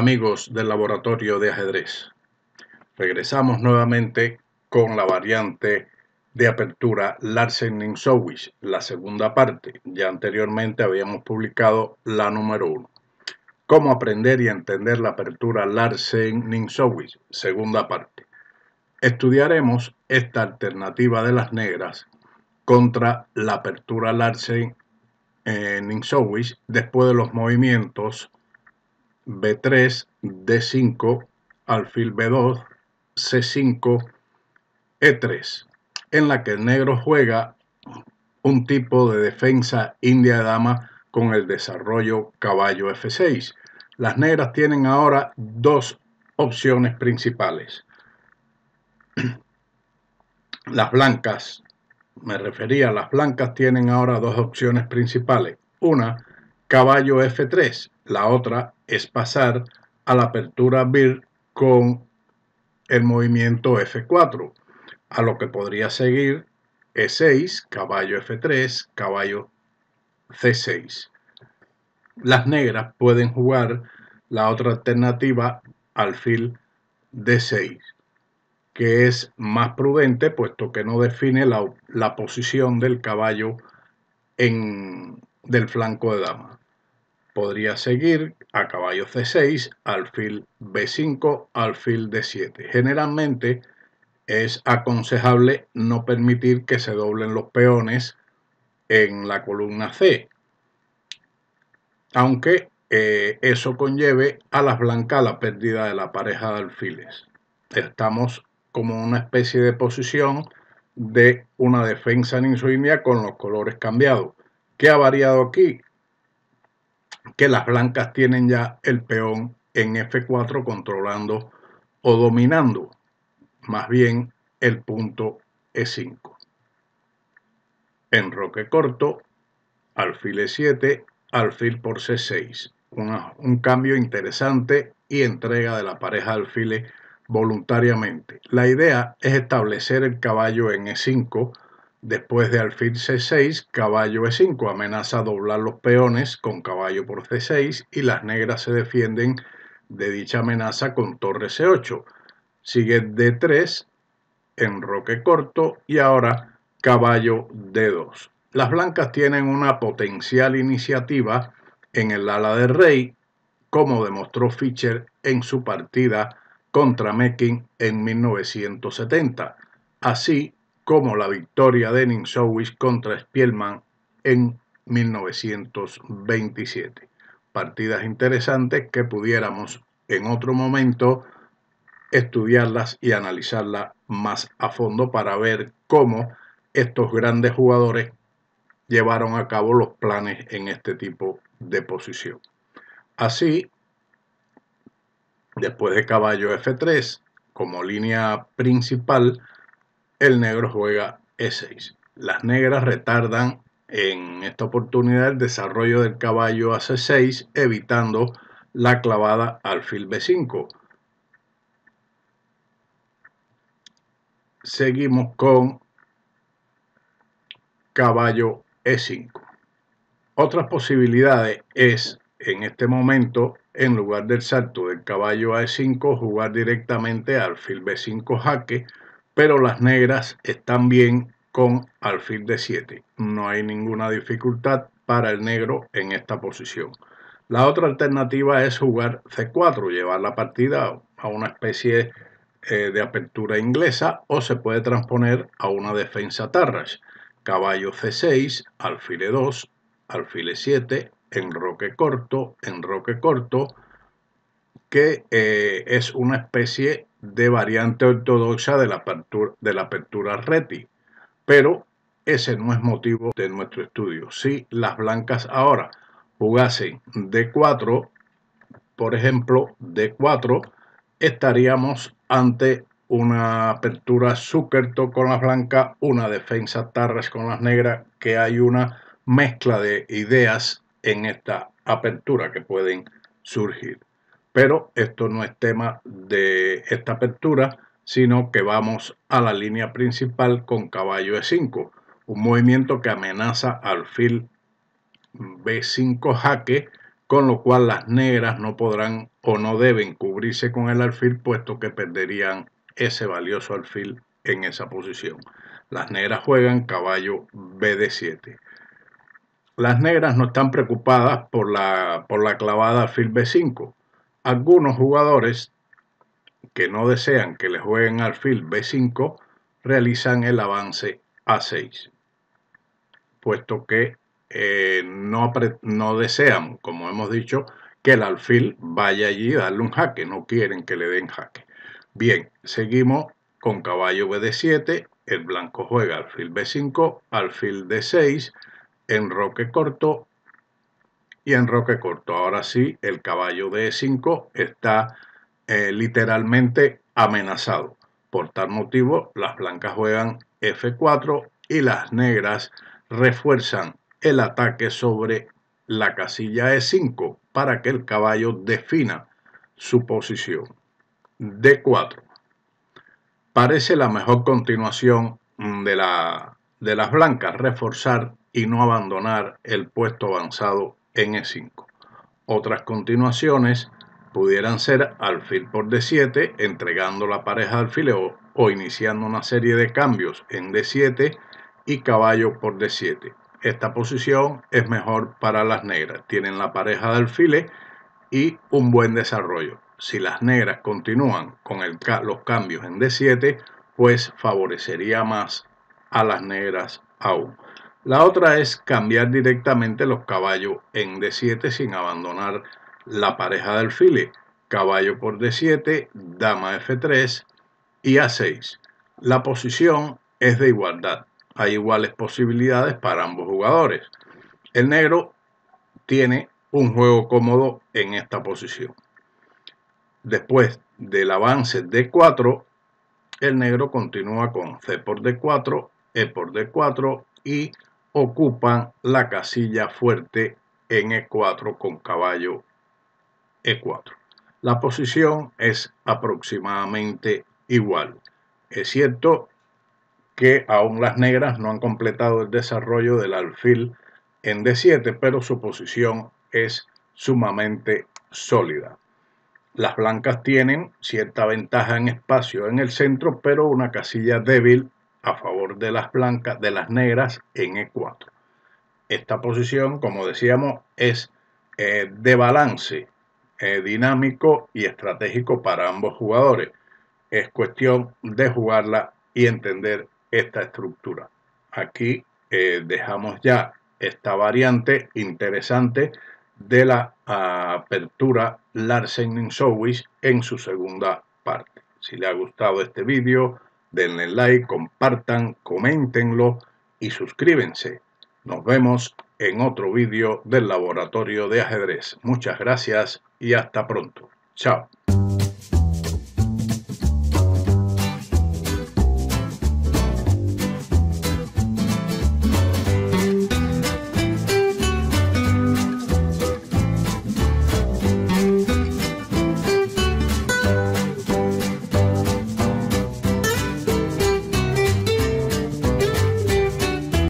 amigos del laboratorio de ajedrez. Regresamos nuevamente con la variante de apertura Larsen-Ninsowitz, la segunda parte. Ya anteriormente habíamos publicado la número 1. Cómo aprender y entender la apertura Larsen-Ninsowitz, segunda parte. Estudiaremos esta alternativa de las negras contra la apertura Larsen-Ninsowitz eh, después de los movimientos B3, D5, alfil B2, C5, E3, en la que el negro juega un tipo de defensa india de dama con el desarrollo caballo F6. Las negras tienen ahora dos opciones principales. Las blancas, me refería, las blancas tienen ahora dos opciones principales. Una, caballo F3, la otra es pasar a la apertura BIR con el movimiento F4, a lo que podría seguir E6, caballo F3, caballo C6. Las negras pueden jugar la otra alternativa al alfil D6, que es más prudente puesto que no define la, posición del caballo en, del flanco de dama podría seguir a caballo C6, alfil B5, alfil D7. Generalmente es aconsejable no permitir que se doblen los peones en la columna C, aunque eh, eso conlleve a las blancas la pérdida de la pareja de alfiles. Estamos como una especie de posición de una defensa en insulina con los colores cambiados. ¿Qué ha variado aquí? que las blancas tienen ya el peón en F4 controlando o dominando más bien el punto E5. roque corto, alfil E7, alfil por C6. un cambio interesante y entrega de la pareja alfile voluntariamente. La idea es establecer el caballo en E5 Después de alfil c6, caballo e5 amenaza doblar los peones con caballo por c6 y las negras se defienden de dicha amenaza con torre c8. Sigue d3, en roque corto y ahora caballo d2. Las blancas tienen una potencial iniciativa en el ala de rey, como demostró Fischer en su partida contra Mekin en 1970. Así, como la victoria de Ninsowitz contra Spielman en 1927. Partidas interesantes que pudiéramos en otro momento estudiarlas y analizarlas más a fondo para ver cómo estos grandes jugadores llevaron a cabo los planes en este tipo de posición. Así, después de caballo F3 como línea principal, el negro juega E6. Las negras retardan en esta oportunidad el desarrollo del caballo a C6, e evitando la clavada al alfil B5. Seguimos con caballo E5. Otras posibilidades es en este momento, en lugar del salto del caballo a E5, jugar directamente al alfil B5 jaque, pero las negras están bien con alfil de 7. No hay ninguna dificultad para el negro en esta posición. La otra alternativa es jugar C4, llevar la partida a una especie eh, de apertura inglesa o se puede transponer a una defensa tarras. Caballo C6, alfil 2, alfil 7, enroque corto, enroque corto, que eh, es una especie de variante ortodoxa de la, apertura, de la apertura reti. Pero ese no es motivo de nuestro estudio. Si las blancas ahora jugasen D4, por ejemplo, D4, estaríamos ante una apertura Zuckerto con las blancas, una defensa Tarras con las negras, que hay una mezcla de ideas en esta apertura que pueden surgir. Pero esto no es tema de esta apertura, sino que vamos a la línea principal con caballo E5, un movimiento que amenaza alfil B5 jaque, con lo cual las negras no podrán o no deben cubrirse con el alfil, puesto que perderían ese valioso alfil en esa posición. Las negras juegan caballo BD7. Las negras no están preocupadas por la, por la clavada alfil B5, algunos jugadores que no desean que le jueguen alfil b5 realizan el avance a6, puesto que eh, no, no desean, como hemos dicho, que el alfil vaya allí a darle un jaque, no quieren que le den jaque. Bien, seguimos con caballo bd7, el blanco juega alfil b5, alfil d6, enroque corto en roque corto. Ahora sí, el caballo de E5 está eh, literalmente amenazado. Por tal motivo, las blancas juegan F4 y las negras refuerzan el ataque sobre la casilla E5 para que el caballo defina su posición. D4. Parece la mejor continuación de, la, de las blancas, reforzar y no abandonar el puesto avanzado en E5. Otras continuaciones pudieran ser alfil por D7, entregando la pareja de alfiles o, iniciando una serie de cambios en D7 y caballo por D7. Esta posición es mejor para las negras. Tienen la pareja de alfil y un buen desarrollo. Si las negras continúan con los cambios en D7, pues favorecería más a las negras aún. La otra es cambiar directamente los caballos en D7 sin abandonar la pareja del file. Caballo por D7, dama F3 y A6. La posición es de igualdad. Hay iguales posibilidades para ambos jugadores. El negro tiene un juego cómodo en esta posición. Después del avance D4, el negro continúa con C por D4, E por D4 y ocupan la casilla fuerte en E4 con caballo E4. La posición es aproximadamente igual. Es cierto que aún las negras no han completado el desarrollo del alfil en D7, pero su posición es sumamente sólida. Las blancas tienen cierta ventaja en espacio en el centro, pero una casilla débil a favor de las blancas, de las negras en E4. Esta posición, como decíamos, es eh, de balance eh, dinámico y estratégico para ambos jugadores. Es cuestión de jugarla y entender esta estructura. Aquí eh, dejamos ya esta variante interesante de la ah, apertura Larsen Sowish en su segunda parte. Si le ha gustado este vídeo, denle like, compartan, comentenlo y suscríbense. Nos vemos en otro vídeo del laboratorio de ajedrez. Muchas gracias y hasta pronto. Chao.